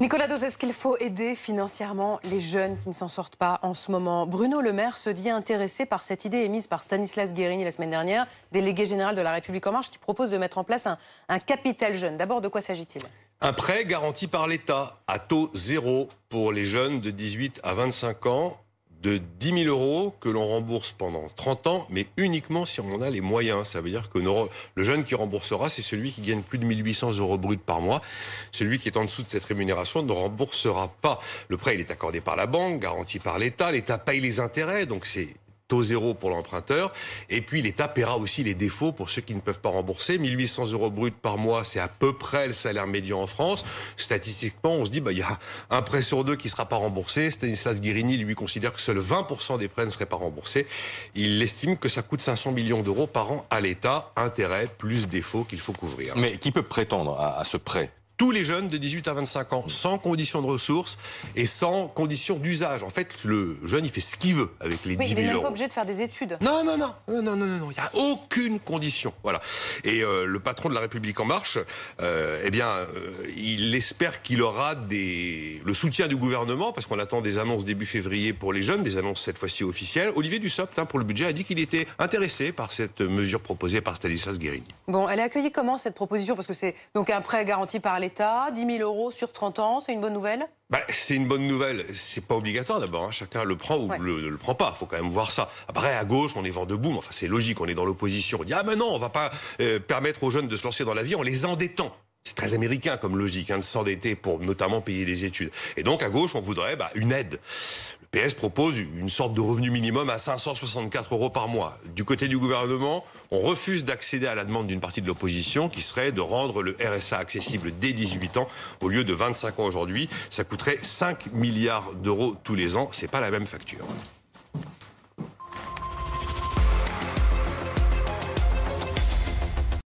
Nicolas Dose, est-ce qu'il faut aider financièrement les jeunes qui ne s'en sortent pas en ce moment Bruno Le Maire se dit intéressé par cette idée émise par Stanislas Guérini la semaine dernière, délégué général de la République en marche, qui propose de mettre en place un, un capital jeune. D'abord, de quoi s'agit-il un prêt garanti par l'État à taux zéro pour les jeunes de 18 à 25 ans de 10 000 euros que l'on rembourse pendant 30 ans, mais uniquement si on a les moyens. Ça veut dire que le jeune qui remboursera, c'est celui qui gagne plus de 1800 euros bruts par mois. Celui qui est en dessous de cette rémunération ne remboursera pas. Le prêt, il est accordé par la banque, garanti par l'État. L'État paye les intérêts, donc c'est taux zéro pour l'emprunteur. Et puis l'État paiera aussi les défauts pour ceux qui ne peuvent pas rembourser. 1800 euros bruts par mois, c'est à peu près le salaire médian en France. Statistiquement, on se dit, bah, il y a un prêt sur deux qui ne sera pas remboursé. Stanislas Guérini, lui, considère que seuls 20% des prêts ne seraient pas remboursés. Il estime que ça coûte 500 millions d'euros par an à l'État, Intérêt plus défauts qu'il faut couvrir. Mais qui peut prétendre à ce prêt tous les jeunes de 18 à 25 ans, sans condition de ressources et sans condition d'usage. En fait, le jeune, il fait ce qu'il veut avec les 10 000 euros. Il n'est pas obligé de faire des études. Non, non, non, non, non, il n'y a aucune condition. Voilà. Et euh, le patron de La République En Marche, euh, eh bien, euh, il espère qu'il aura des... le soutien du gouvernement, parce qu'on attend des annonces début février pour les jeunes, des annonces cette fois-ci officielles. Olivier Dussopt, hein, pour le budget, a dit qu'il était intéressé par cette mesure proposée par Stanislas Guérini. Bon, elle est accueillie comment cette proposition Parce que c'est donc un prêt garanti par les l'État, 10 000 euros sur 30 ans, c'est une bonne nouvelle bah, c'est une bonne nouvelle. C'est pas obligatoire d'abord. Hein. Chacun le prend ou ne le, prend pas. Il Faut quand même voir ça. Après, à gauche, on est vent debout. enfin, c'est logique. On est dans l'opposition. On dit ah mais non, on va pas euh, permettre aux jeunes de se lancer dans la vie en les endettant. C'est très américain comme logique, hein, de s'endetter pour notamment payer des études. Et donc à gauche, on voudrait bah, une aide. PS propose une sorte de revenu minimum à 564 euros par mois. Du côté du gouvernement, on refuse d'accéder à la demande d'une partie de l'opposition qui serait de rendre le RSA accessible dès 18 ans au lieu de 25 ans aujourd'hui. Ça coûterait 5 milliards d'euros tous les ans. C'est pas la même facture.